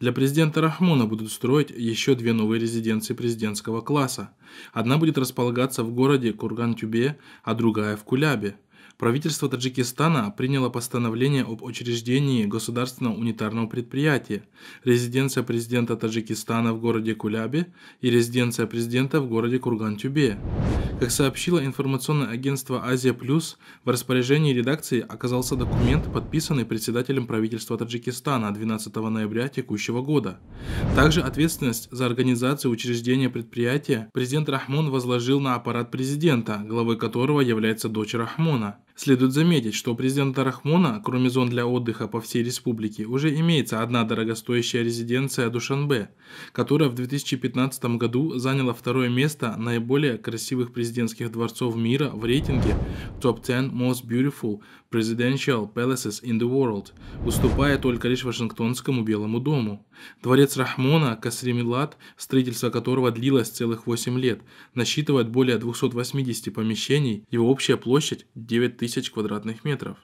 Для президента Рахмона будут строить еще две новые резиденции президентского класса. Одна будет располагаться в городе Курган-Тюбе, а другая в Кулябе. Правительство Таджикистана приняло постановление об учреждении государственного унитарного предприятия, резиденция президента Таджикистана в городе Кулябе и резиденция президента в городе Курган-Тюбе. Как сообщило информационное агентство «Азия Плюс», в распоряжении редакции оказался документ, подписанный председателем правительства Таджикистана 12 ноября текущего года. Также ответственность за организацию учреждения предприятия президент Рахмон возложил на аппарат президента, главой которого является дочь Рахмона. Следует заметить, что у президента Рахмона, кроме зон для отдыха по всей республике, уже имеется одна дорогостоящая резиденция Душанбе, которая в 2015 году заняла второе место наиболее красивых президентских дворцов мира в рейтинге Top 10 Most Beautiful Presidential Palaces in the World, уступая только лишь Вашингтонскому Белому дому. Дворец Рахмона Касримилат, строительство которого длилось целых 8 лет, насчитывает более 280 помещений, его общая площадь 9000 тысяч квадратных метров.